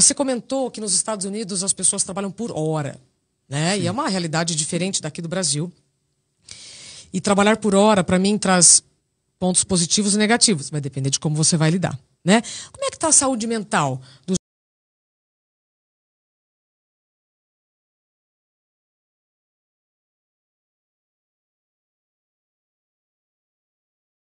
Você comentou que nos Estados Unidos as pessoas trabalham por hora, né? Sim. E é uma realidade diferente daqui do Brasil. E trabalhar por hora, para mim, traz pontos positivos e negativos. Vai depender de como você vai lidar, né? Como é que está a saúde mental dos